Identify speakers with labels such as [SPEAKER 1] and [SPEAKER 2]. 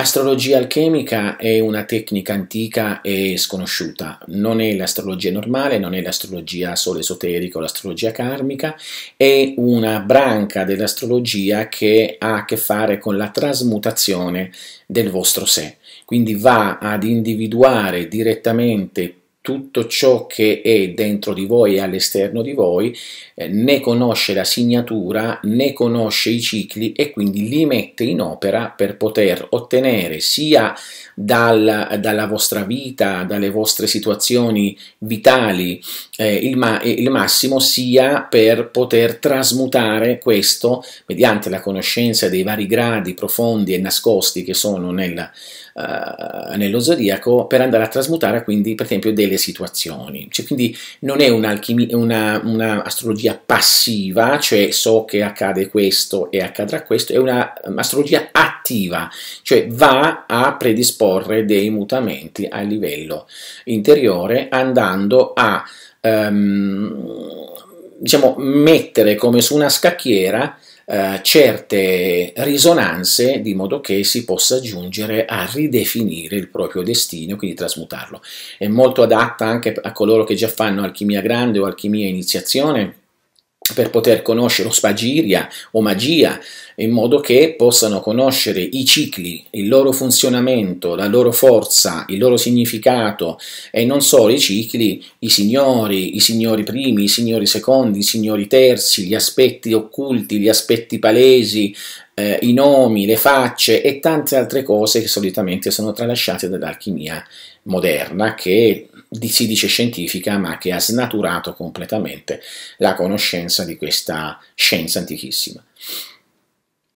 [SPEAKER 1] L'astrologia alchemica è una tecnica antica e sconosciuta, non è l'astrologia normale, non è l'astrologia solo esoterica o l'astrologia karmica, è una branca dell'astrologia che ha a che fare con la trasmutazione del vostro sé, quindi va ad individuare direttamente tutto ciò che è dentro di voi e all'esterno di voi eh, ne conosce la signatura, ne conosce i cicli e quindi li mette in opera per poter ottenere sia dal, dalla vostra vita, dalle vostre situazioni vitali eh, il, ma eh, il massimo, sia per poter trasmutare questo mediante la conoscenza dei vari gradi profondi e nascosti che sono nel, eh, nello zodiaco per andare a trasmutare quindi per esempio delle le situazioni. Cioè, quindi non è una, una astrologia passiva, cioè so che accade questo e accadrà questo, è un'astrologia um, attiva, cioè va a predisporre dei mutamenti a livello interiore andando a ehm, diciamo, mettere come su una scacchiera eh, certe risonanze di modo che si possa giungere a ridefinire il proprio destino, quindi trasmutarlo. È molto adatta anche a coloro che già fanno alchimia grande o alchimia iniziazione per poter conoscere o spagiria o magia, in modo che possano conoscere i cicli, il loro funzionamento, la loro forza, il loro significato e non solo i cicli, i signori, i signori primi, i signori secondi, i signori terzi, gli aspetti occulti, gli aspetti palesi, eh, i nomi, le facce e tante altre cose che solitamente sono tralasciate dall'alchimia moderna che di, si dice scientifica, ma che ha snaturato completamente la conoscenza di questa scienza antichissima.